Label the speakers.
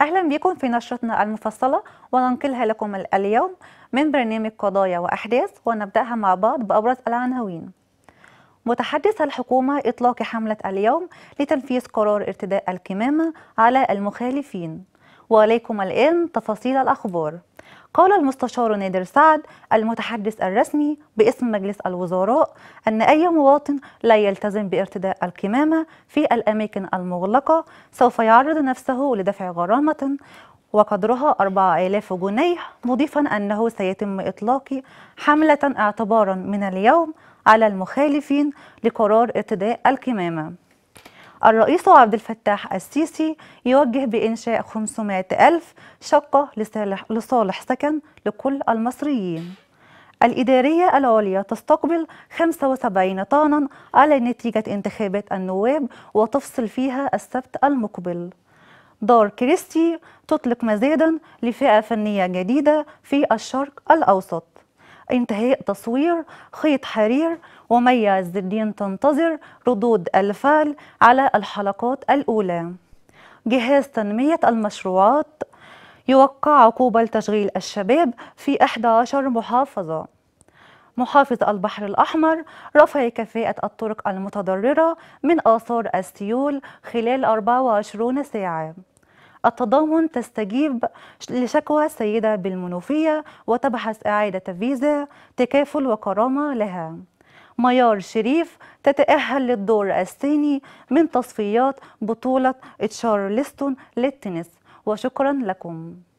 Speaker 1: أهلا بكم في نشرتنا المفصلة وننقلها لكم اليوم من برنامج قضايا وأحداث ونبدأها مع بعض بأبرز العناوين متحدث الحكومة إطلاق حملة اليوم لتنفيذ قرار ارتداء الكمامة على المخالفين وعليكم الآن تفاصيل الأخبار قال المستشار نادر سعد المتحدث الرسمي باسم مجلس الوزراء أن أي مواطن لا يلتزم بارتداء الكمامة في الأماكن المغلقة سوف يعرض نفسه لدفع غرامة وقدرها 4000 جنيه مضيفا أنه سيتم إطلاق حملة اعتبارا من اليوم على المخالفين لقرار ارتداء الكمامة الرئيس عبد الفتاح السيسي يوجه بإنشاء 500 ألف شقة لصالح سكن لكل المصريين الإدارية العليا تستقبل 75 طعنا على نتيجة انتخابات النواب وتفصل فيها السبت المقبل دار كريستي تطلق مزيدا لفئة فنية جديدة في الشرق الأوسط انتهاء تصوير خيط حرير ومية عز الدين تنتظر ردود الفعل على الحلقات الأولى جهاز تنمية المشروعات يوقع عقوبة لتشغيل الشباب في 11 محافظة محافظة البحر الأحمر رفع كفاءة الطرق المتضررة من آثار السيول خلال 24 ساعة التضامن تستجيب لشكوى سيدة بالمنوفية وتبحث إعادة فيزا تكافل وكرامة لها ميار شريف تتأهل للدور الثاني من تصفيات بطولة تشارلستون للتنس وشكرا لكم